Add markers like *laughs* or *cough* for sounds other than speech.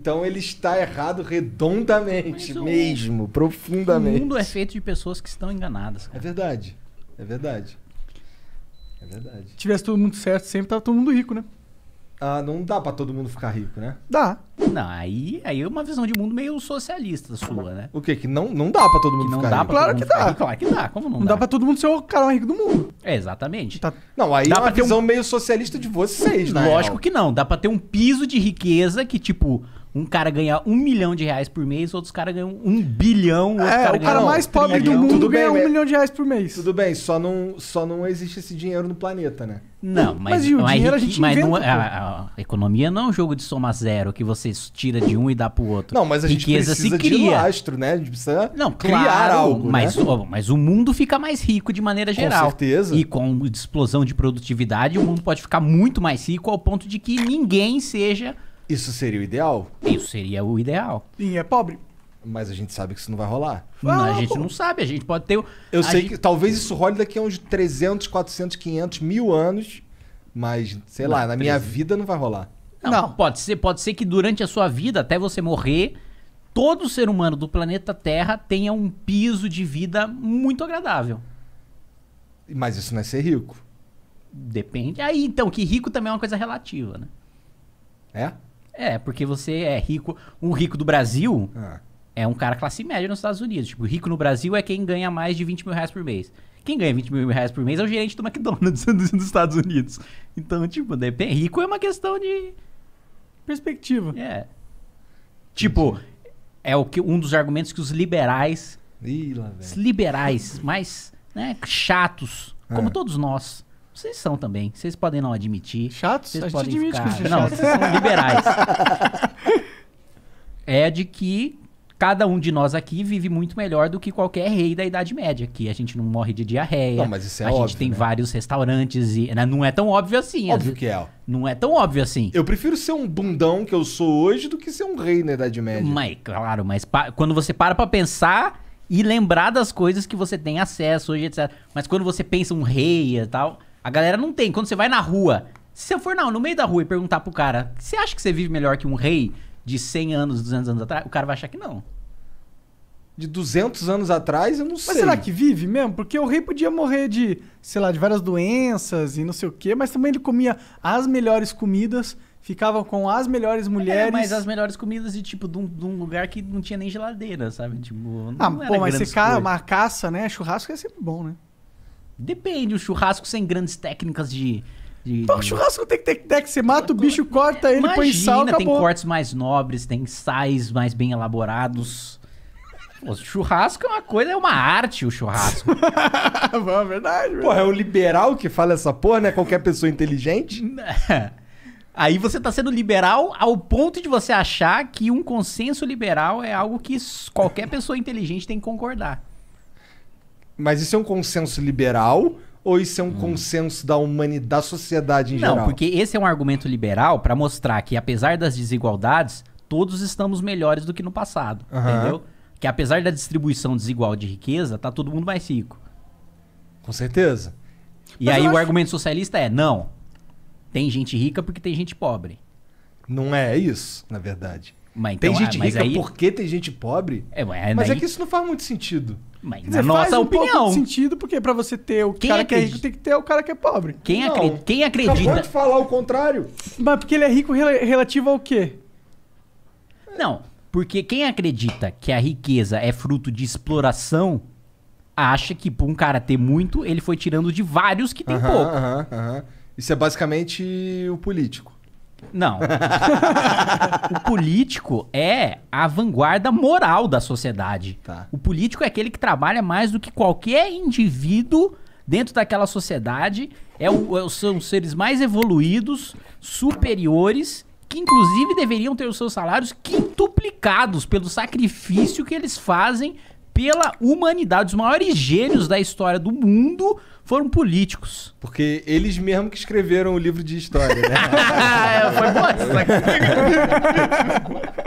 Então ele está errado redondamente, o... mesmo, profundamente. O mundo é feito de pessoas que estão enganadas. Cara. É verdade. É verdade. É verdade. Se tivesse todo mundo certo, sempre tava todo mundo rico, né? Ah, não dá para todo mundo ficar rico, né? Dá. Não, aí, aí é uma visão de mundo meio socialista sua, né? O quê? Que não, não dá para todo mundo não ficar dá rico? Claro que dá. Rico, claro que dá. Como não, não dá? dá para todo mundo ser o cara mais rico do mundo. É, exatamente. Tá. Não, aí dá é uma visão um... meio socialista de vocês, né? Lógico que não. Dá para ter um piso de riqueza que, tipo um cara ganha um milhão de reais por mês, outros caras ganham um bilhão. é, cara o cara mais um pobre do mundo tudo ganha bem, um milhão de reais por mês. Tudo bem, só não, só não existe esse dinheiro no planeta, né? Não, mas, mas o mas, dinheiro a gente mas inventa, não, é, a, a, economia não é um jogo de soma zero que você tira de um e dá pro outro. Não, mas a gente Riqueza precisa se cria. de lastro, né? A gente precisa não, criar claro, algo, né? mas, né? o, mas o mundo fica mais rico de maneira geral. Com certeza. E com explosão de produtividade, o mundo pode ficar muito mais rico ao ponto de que ninguém seja isso seria o ideal? Isso seria o ideal. E é pobre. Mas a gente sabe que isso não vai rolar. Não, a ah, gente não sabe, a gente pode ter. Eu sei gente... que talvez isso role daqui a uns 300, 400, 500, mil anos, mas sei não, lá, na minha vida não vai rolar. Não, não, Pode, ser, pode ser que durante a sua vida, até você morrer, todo ser humano do planeta Terra tenha um piso de vida muito agradável. Mas isso não é ser rico. Depende. Aí então, que rico também é uma coisa relativa, né? É? É, porque você é rico. O rico do Brasil ah. é um cara classe média nos Estados Unidos. Tipo, o rico no Brasil é quem ganha mais de 20 mil reais por mês. Quem ganha 20 mil reais por mês é o gerente do McDonald's *laughs* dos Estados Unidos. Então, tipo, depende. Rico é uma questão de. Perspectiva. É. Tipo, é o que, um dos argumentos que os liberais. Ih, lá, os liberais mais né, chatos, como é. todos nós, vocês são também. Vocês podem não admitir. Chatos? Vocês a gente podem ficar... que Não, vocês são liberais. é de que cada um de nós aqui vive muito melhor do que qualquer rei da Idade Média, que a gente não morre de diarreia. Não, mas isso é a óbvio, gente tem né? vários restaurantes e né, não é tão óbvio assim. Óbvio as... que é. Não é tão óbvio assim. Eu prefiro ser um bundão que eu sou hoje do que ser um rei na Idade Média. Mas claro, mas pa... quando você para para pensar e lembrar das coisas que você tem acesso hoje, etc. Mas quando você pensa um rei e tal, a galera não tem. Quando você vai na rua, se você for não, no meio da rua e perguntar pro cara, você acha que você vive melhor que um rei de 100 anos, 200 anos atrás? O cara vai achar que não. De 200 anos atrás, eu não mas sei. Mas será que vive mesmo? Porque o rei podia morrer de, sei lá, de várias doenças e não sei o quê, mas também ele comia as melhores comidas, ficava com as melhores é, mulheres. É, mas as melhores comidas de, tipo, de um, de um lugar que não tinha nem geladeira, sabe? Tipo, não ah, não pô, mas você ca... uma caça, né? Churrasco é sempre bom, né? Depende, o churrasco sem grandes técnicas de. de, Pô, de... churrasco tem que ter né, que Você mata o bicho, corta ele, Imagina, põe sal, acabou. tem cortes mais nobres, tem sais mais bem elaborados. O churrasco é uma coisa, é uma arte o churrasco. *laughs* é verdade, Porra, é o liberal que fala essa porra, né? Qualquer pessoa inteligente. *laughs* Aí você tá sendo liberal ao ponto de você achar que um consenso liberal é algo que qualquer pessoa inteligente tem que concordar. Mas isso é um consenso liberal ou isso é um hum. consenso da humanidade, da sociedade em Não, geral? Não, porque esse é um argumento liberal para mostrar que apesar das desigualdades, todos estamos melhores do que no passado, entendeu? Que apesar da distribuição desigual de riqueza, tá todo mundo mais rico. Com certeza. E Mas aí o argumento socialista é: não, tem gente rica porque tem gente pobre. Não é isso, na verdade. Mas, então, tem gente ah, rica aí... porque tem gente pobre? É, mas, mas é aí... é que isso não faz muito sentido. Mas dizer, na nossa um opinião. Pouco sentido, porque para você ter o quem cara acredita... que é rico, tem que ter o cara que é pobre. Quem, não, acri... quem acredita. Acabou falar o contrário. Mas porque ele é rico relativo ao quê? Não, porque quem acredita que a riqueza é fruto de exploração acha que por um cara ter muito, ele foi tirando de vários que tem uh -huh, pouco. Uh -huh, uh -huh. Isso é basicamente o político. Não. *laughs* o político é a vanguarda moral da sociedade. Tá. O político é aquele que trabalha mais do que qualquer indivíduo dentro daquela sociedade. É o, é, são os seres mais evoluídos, superiores, que inclusive deveriam ter os seus salários quintuplicados pelo sacrifício que eles fazem pela humanidade. Os maiores gênios da história do mundo foram políticos. Porque eles mesmo que escreveram o livro de história, né? *laughs* é, foi boa *laughs*